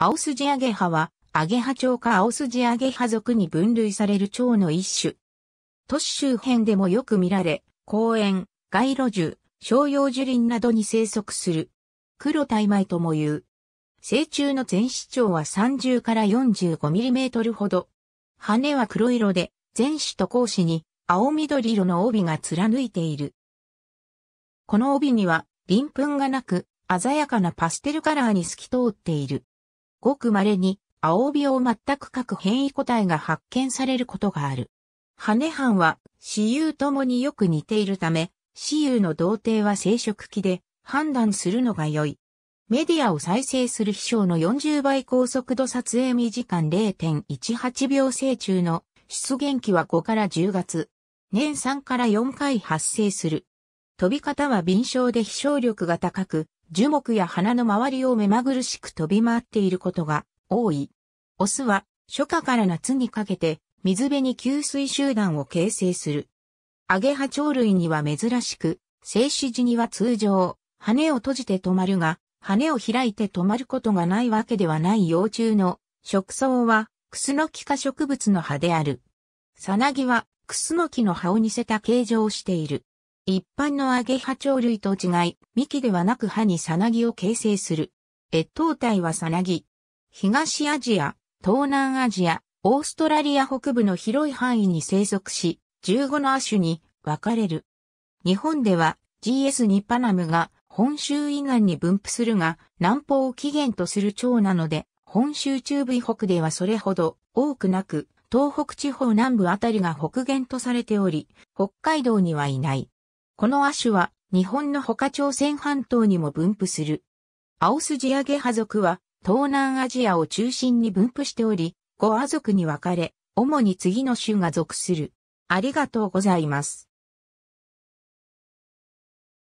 青筋アゲハは、アゲハ蝶か青筋アゲハ属に分類される蝶の一種。都市周辺でもよく見られ、公園、街路樹、商用樹林などに生息する。黒大米とも言う。成虫の全視長は30から45ミリメートルほど。羽は黒色で、全子と講子に青緑色の帯が貫いている。この帯には鱗粉がなく、鮮やかなパステルカラーに透き通っている。ごく稀に、青帯を全く書く変異個体が発見されることがある。羽藩は、私有ともによく似ているため、私有の童貞は生殖期で判断するのが良い。メディアを再生する飛翔の40倍高速度撮影時間0.18秒生中の出現期は5から10月。年3から4回発生する。飛び方は敏捷で飛翔力が高く、樹木や花の周りを目まぐるしく飛び回っていることが多い。オスは初夏から夏にかけて水辺に給水集団を形成する。アゲハ鳥類には珍しく、静止時には通常、羽を閉じて止まるが、羽を開いて止まることがないわけではない幼虫の食草は、クスノキ科植物の葉である。サナギは、クスノキの葉を似せた形状をしている。一般のアゲハ鳥類と違い、幹ではなく歯にサナギを形成する。越冬体はサナギ。東アジア、東南アジア、オーストラリア北部の広い範囲に生息し、15の亜種に分かれる。日本では GS2 パナムが本州以南に分布するが、南方を起源とする蝶なので、本州中部以北ではそれほど多くなく、東北地方南部あたりが北限とされており、北海道にはいない。この亜種は日本の他朝鮮半島にも分布する。アオスジアゲハ族は東南アジアを中心に分布しており、5亜族に分かれ、主に次の種が属する。ありがとうございます。